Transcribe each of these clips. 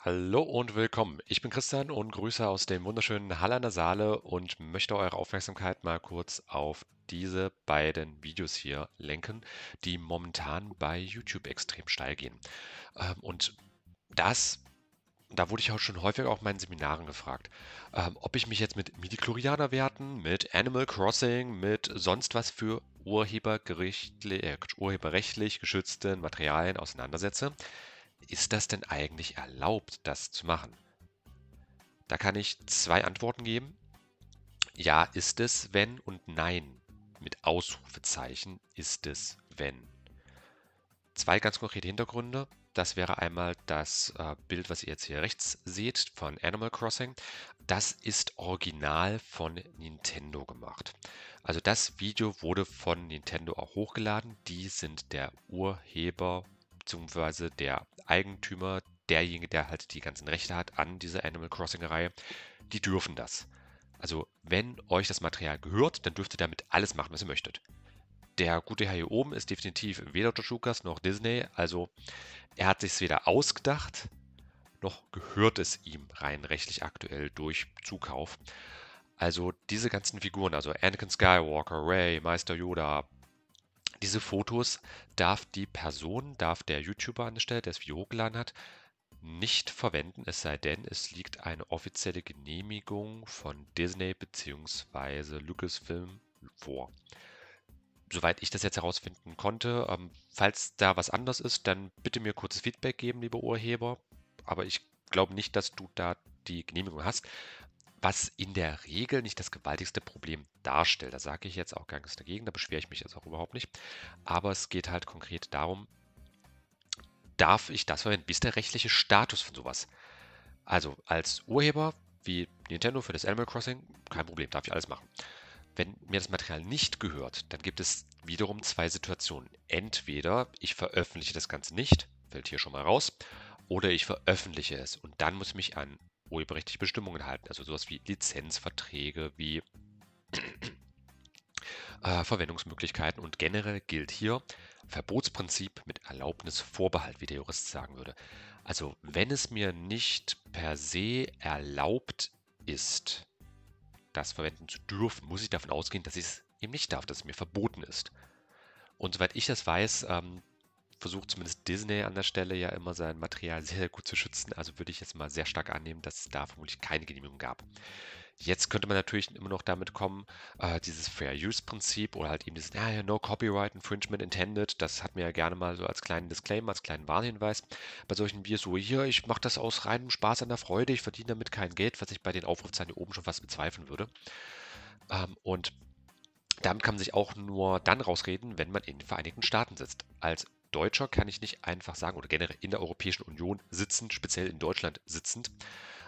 Hallo und willkommen. Ich bin Christian und grüße aus dem wunderschönen Hall an der Saale und möchte eure Aufmerksamkeit mal kurz auf diese beiden Videos hier lenken, die momentan bei YouTube extrem steil gehen. Ähm, und das da wurde ich auch schon häufig auf meinen Seminaren gefragt, ähm, ob ich mich jetzt mit midi Midichlorianer-Werten, mit Animal Crossing, mit sonst was für äh, urheberrechtlich geschützten Materialien auseinandersetze, ist das denn eigentlich erlaubt, das zu machen? Da kann ich zwei Antworten geben. Ja ist es, wenn und nein. Mit Ausrufezeichen ist es, wenn. Zwei ganz konkrete Hintergründe. Das wäre einmal das äh, Bild, was ihr jetzt hier rechts seht von Animal Crossing. Das ist original von Nintendo gemacht. Also das Video wurde von Nintendo auch hochgeladen. Die sind der Urheber bzw. der Eigentümer, derjenige, der halt die ganzen Rechte hat an dieser Animal Crossing-Reihe. Die dürfen das. Also wenn euch das Material gehört, dann dürft ihr damit alles machen, was ihr möchtet der gute Herr hier oben ist definitiv weder George Lucas noch Disney. Also er hat sich weder ausgedacht, noch gehört es ihm rein rechtlich aktuell durch Zukauf. Also diese ganzen Figuren, also Anakin Skywalker, Ray, Meister Yoda, diese Fotos darf die Person, darf der YouTuber an der Stelle, der es Video hochgeladen hat, nicht verwenden, es sei denn, es liegt eine offizielle Genehmigung von Disney bzw. Lucasfilm vor soweit ich das jetzt herausfinden konnte. Ähm, falls da was anders ist, dann bitte mir kurzes Feedback geben, liebe Urheber. Aber ich glaube nicht, dass du da die Genehmigung hast, was in der Regel nicht das gewaltigste Problem darstellt. Da sage ich jetzt auch gar nichts dagegen, da beschwere ich mich jetzt auch überhaupt nicht. Aber es geht halt konkret darum, darf ich das verwenden? Wie ist der rechtliche Status von sowas? Also als Urheber, wie Nintendo für das Animal Crossing, kein Problem, darf ich alles machen. Wenn mir das Material nicht gehört, dann gibt es wiederum zwei Situationen. Entweder ich veröffentliche das Ganze nicht, fällt hier schon mal raus, oder ich veröffentliche es und dann muss ich mich an urheberrechtliche Bestimmungen halten, also sowas wie Lizenzverträge, wie äh, Verwendungsmöglichkeiten und generell gilt hier Verbotsprinzip mit Erlaubnisvorbehalt, wie der Jurist sagen würde. Also wenn es mir nicht per se erlaubt ist, das verwenden zu dürfen, muss ich davon ausgehen, dass ich es eben nicht darf, dass es mir verboten ist. Und soweit ich das weiß, ähm, versucht zumindest Disney an der Stelle ja immer sein Material sehr, sehr gut zu schützen. Also würde ich jetzt mal sehr stark annehmen, dass es da vermutlich keine Genehmigung gab. Jetzt könnte man natürlich immer noch damit kommen, äh, dieses Fair Use Prinzip oder halt eben dieses ah ja, No Copyright Infringement Intended, das hat mir ja gerne mal so als kleinen Disclaimer, als kleinen Warnhinweis bei solchen Bier so, hier, ich mache das aus reinem Spaß an der Freude, ich verdiene damit kein Geld, was ich bei den Aufrufzahlen hier oben schon fast bezweifeln würde. Ähm, und damit kann man sich auch nur dann rausreden, wenn man in den Vereinigten Staaten sitzt. Als Deutscher kann ich nicht einfach sagen, oder generell in der Europäischen Union sitzend, speziell in Deutschland sitzend,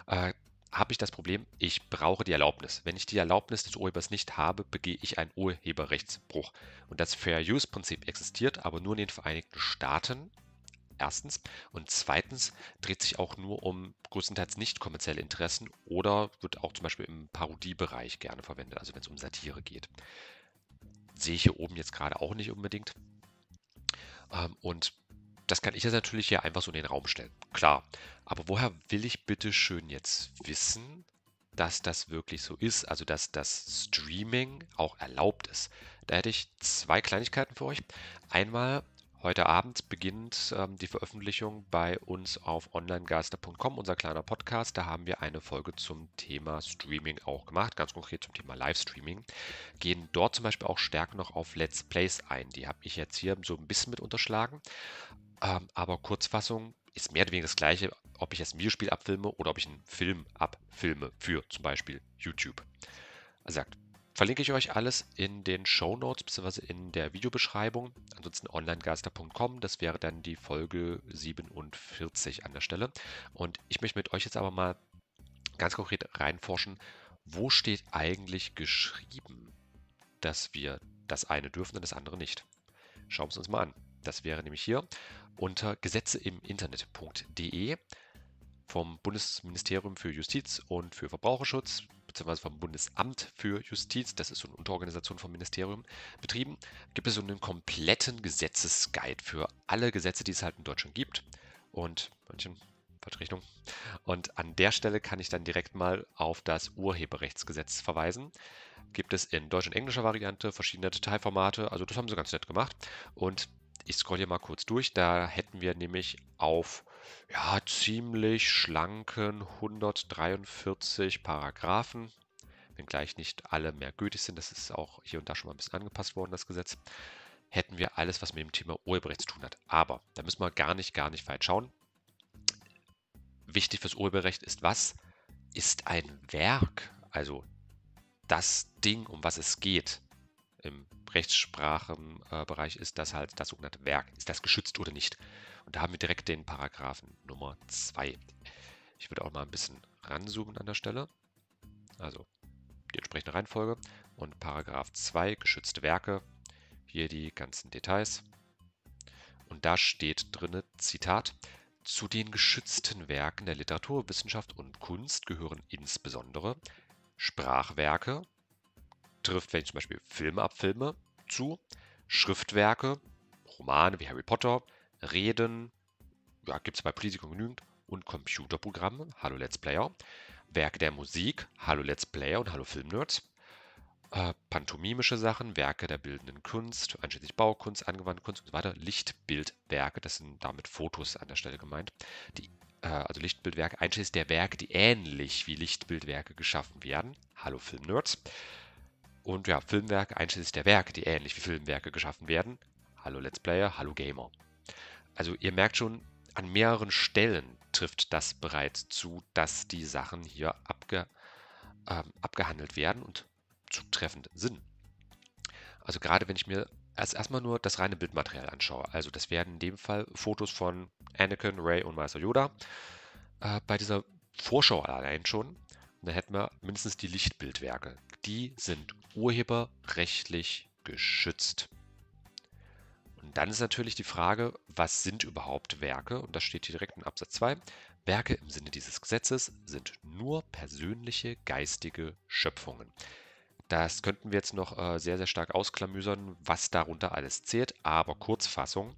äh, habe ich das Problem, ich brauche die Erlaubnis. Wenn ich die Erlaubnis des Urhebers nicht habe, begehe ich einen Urheberrechtsbruch. Und das Fair Use Prinzip existiert, aber nur in den Vereinigten Staaten. Erstens. Und zweitens dreht sich auch nur um größtenteils nicht kommerzielle Interessen oder wird auch zum Beispiel im Parodiebereich gerne verwendet, also wenn es um Satire geht. Sehe ich hier oben jetzt gerade auch nicht unbedingt. Ähm, und das kann ich jetzt natürlich hier einfach so in den Raum stellen. Klar. Aber woher will ich bitte schön jetzt wissen, dass das wirklich so ist? Also, dass das Streaming auch erlaubt ist. Da hätte ich zwei Kleinigkeiten für euch. Einmal, heute Abend beginnt ähm, die Veröffentlichung bei uns auf onlinegeister.com, unser kleiner Podcast. Da haben wir eine Folge zum Thema Streaming auch gemacht, ganz konkret zum Thema Livestreaming. Gehen dort zum Beispiel auch stärker noch auf Let's Plays ein. Die habe ich jetzt hier so ein bisschen mit unterschlagen. Ähm, aber Kurzfassung ist mehr oder weniger das gleiche, ob ich jetzt ein Videospiel abfilme oder ob ich einen Film abfilme für zum Beispiel YouTube. Also sagt, verlinke ich euch alles in den Show Notes bzw. in der Videobeschreibung. Ansonsten onlinegeister.com, das wäre dann die Folge 47 an der Stelle. Und ich möchte mit euch jetzt aber mal ganz konkret reinforschen, wo steht eigentlich geschrieben, dass wir das eine dürfen und das andere nicht. Schauen wir es uns mal an. Das wäre nämlich hier unter Gesetze im Internet.de vom Bundesministerium für Justiz und für Verbraucherschutz beziehungsweise vom Bundesamt für Justiz, das ist so eine Unterorganisation vom Ministerium, betrieben, gibt es so einen kompletten Gesetzesguide für alle Gesetze, die es halt in Deutschland gibt. Und manchen Vertretung. Und an der Stelle kann ich dann direkt mal auf das Urheberrechtsgesetz verweisen. Gibt es in deutsch und englischer Variante verschiedene Dateiformate, also das haben sie ganz nett gemacht. Und ich scroll hier mal kurz durch. Da hätten wir nämlich auf ja, ziemlich schlanken 143 Paragraphen, wenngleich nicht alle mehr gültig sind, das ist auch hier und da schon mal ein bisschen angepasst worden, das Gesetz, hätten wir alles, was mit dem Thema Urheberrecht zu tun hat. Aber da müssen wir gar nicht, gar nicht weit schauen. Wichtig fürs Urheberrecht ist was? Ist ein Werk, also das Ding, um was es geht im Rechtssprachenbereich ist das halt das sogenannte Werk. Ist das geschützt oder nicht? Und da haben wir direkt den Paragraphen Nummer 2. Ich würde auch mal ein bisschen ranzoomen an der Stelle. Also die entsprechende Reihenfolge. Und Paragraph 2, geschützte Werke. Hier die ganzen Details. Und da steht drin, Zitat, zu den geschützten Werken der Literatur, Wissenschaft und Kunst gehören insbesondere Sprachwerke, trifft, wenn ich zum Beispiel Filme abfilme, zu, Schriftwerke, Romane wie Harry Potter, Reden, ja, gibt es bei Politikum genügend, und Computerprogramme, Hallo Let's Player, Werke der Musik, Hallo Let's Player und Hallo Filmnerds, äh, pantomimische Sachen, Werke der bildenden Kunst, einschließlich Baukunst, angewandte Kunst und so weiter, Lichtbildwerke, das sind damit Fotos an der Stelle gemeint, die, äh, also Lichtbildwerke, einschließlich der Werke, die ähnlich wie Lichtbildwerke geschaffen werden, Hallo Filmnerds, und ja, Filmwerke einschließlich der Werke, die ähnlich wie Filmwerke geschaffen werden. Hallo Let's Player, hallo Gamer. Also ihr merkt schon, an mehreren Stellen trifft das bereits zu, dass die Sachen hier abge, ähm, abgehandelt werden und zutreffend sind. Also gerade wenn ich mir erst erstmal nur das reine Bildmaterial anschaue, also das werden in dem Fall Fotos von Anakin, Ray und Meister Yoda, äh, bei dieser Vorschau allein schon, dann hätten wir mindestens die Lichtbildwerke, die sind urheberrechtlich geschützt. Und dann ist natürlich die Frage, was sind überhaupt Werke? Und das steht hier direkt in Absatz 2. Werke im Sinne dieses Gesetzes sind nur persönliche geistige Schöpfungen. Das könnten wir jetzt noch äh, sehr, sehr stark ausklamüsern, was darunter alles zählt, aber Kurzfassung.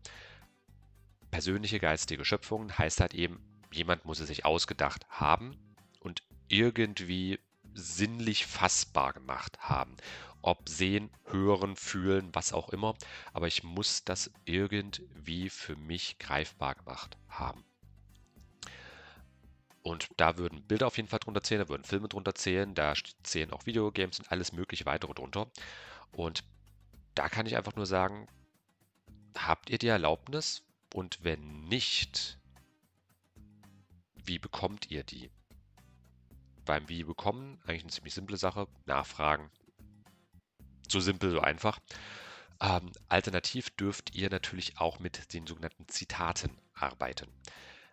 Persönliche geistige Schöpfungen heißt halt eben, jemand muss es sich ausgedacht haben und irgendwie sinnlich fassbar gemacht haben. Ob sehen, hören, fühlen, was auch immer. Aber ich muss das irgendwie für mich greifbar gemacht haben. Und da würden Bilder auf jeden Fall drunter zählen, da würden Filme drunter zählen, da zählen auch Videogames und alles mögliche weitere drunter. Und da kann ich einfach nur sagen, habt ihr die Erlaubnis? Und wenn nicht, wie bekommt ihr die? beim Wie bekommen, eigentlich eine ziemlich simple Sache, nachfragen. So simpel, so einfach. Ähm, alternativ dürft ihr natürlich auch mit den sogenannten Zitaten arbeiten.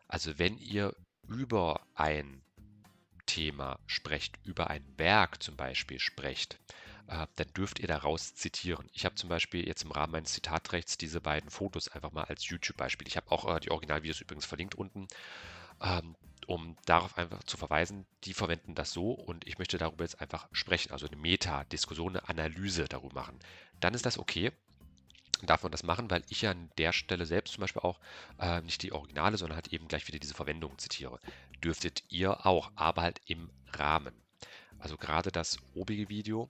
Also wenn ihr über ein Thema sprecht, über ein Werk zum Beispiel sprecht, äh, dann dürft ihr daraus zitieren. Ich habe zum Beispiel jetzt im Rahmen meines Zitatrechts diese beiden Fotos einfach mal als YouTube-Beispiel. Ich habe auch äh, die Originalvideos übrigens verlinkt unten ähm, um darauf einfach zu verweisen, die verwenden das so und ich möchte darüber jetzt einfach sprechen, also eine Meta-Diskussion, eine Analyse darüber machen. Dann ist das okay, darf man das machen, weil ich ja an der Stelle selbst zum Beispiel auch äh, nicht die Originale, sondern halt eben gleich wieder diese Verwendung zitiere. Dürftet ihr auch, aber halt im Rahmen. Also gerade das obige Video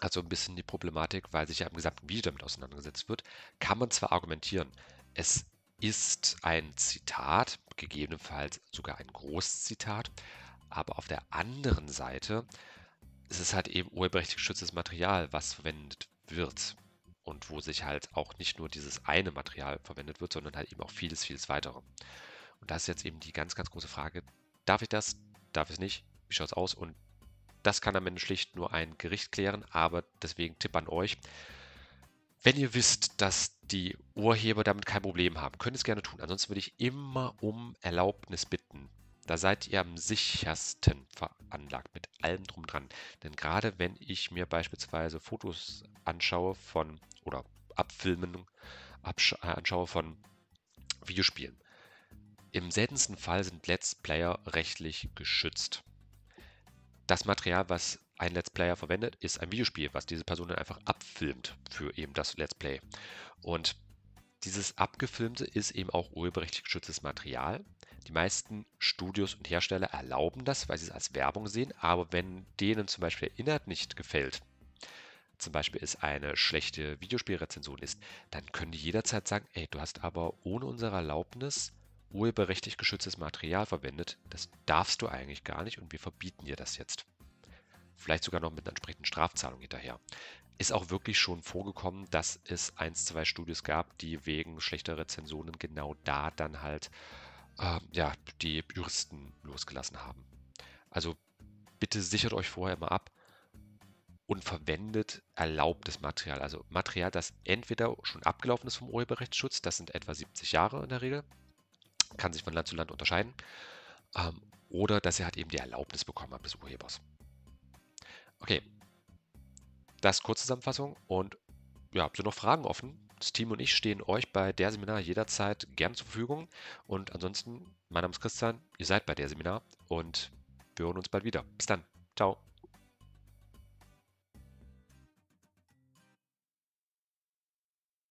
hat so ein bisschen die Problematik, weil sich ja im gesamten Video damit auseinandergesetzt wird, kann man zwar argumentieren, es ist ein Zitat, gegebenenfalls sogar ein Großzitat. Aber auf der anderen Seite ist es halt eben urheberrechtlich geschütztes Material, was verwendet wird. Und wo sich halt auch nicht nur dieses eine Material verwendet wird, sondern halt eben auch vieles, vieles weitere. Und das ist jetzt eben die ganz, ganz große Frage, darf ich das, darf ich es nicht, wie schaut es aus? Und das kann am Ende schlicht nur ein Gericht klären, aber deswegen Tipp an euch. Wenn ihr wisst, dass die Urheber damit kein Problem haben. Könnt es gerne tun. Ansonsten würde ich immer um Erlaubnis bitten. Da seid ihr am sichersten veranlagt mit allem drum dran. Denn gerade wenn ich mir beispielsweise Fotos anschaue von oder Abfilmen äh, anschaue von Videospielen. Im seltensten Fall sind Let's Player rechtlich geschützt. Das Material, was ein Let's Player verwendet, ist ein Videospiel, was diese Person dann einfach abfilmt für eben das Let's Play. Und dieses abgefilmte ist eben auch urheberrechtlich geschütztes Material. Die meisten Studios und Hersteller erlauben das, weil sie es als Werbung sehen, aber wenn denen zum Beispiel der Inhalt nicht gefällt, zum Beispiel es eine schlechte Videospielrezension ist, dann können die jederzeit sagen, ey, du hast aber ohne unsere Erlaubnis urheberrechtlich geschütztes Material verwendet, das darfst du eigentlich gar nicht und wir verbieten dir das jetzt vielleicht sogar noch mit einer entsprechenden Strafzahlung hinterher. Ist auch wirklich schon vorgekommen, dass es ein, zwei Studios gab, die wegen schlechter Rezensionen genau da dann halt äh, ja, die Juristen losgelassen haben. Also bitte sichert euch vorher mal ab und verwendet erlaubtes Material. Also Material, das entweder schon abgelaufen ist vom Urheberrechtsschutz, das sind etwa 70 Jahre in der Regel, kann sich von Land zu Land unterscheiden, ähm, oder dass ihr halt eben die Erlaubnis bekommen habt des Urhebers. Okay. Das ist Zusammenfassung und ja, habt ihr noch Fragen offen? Das Team und ich stehen euch bei der Seminar jederzeit gern zur Verfügung. Und ansonsten, mein Name ist Christian, ihr seid bei der Seminar und wir hören uns bald wieder. Bis dann. Ciao.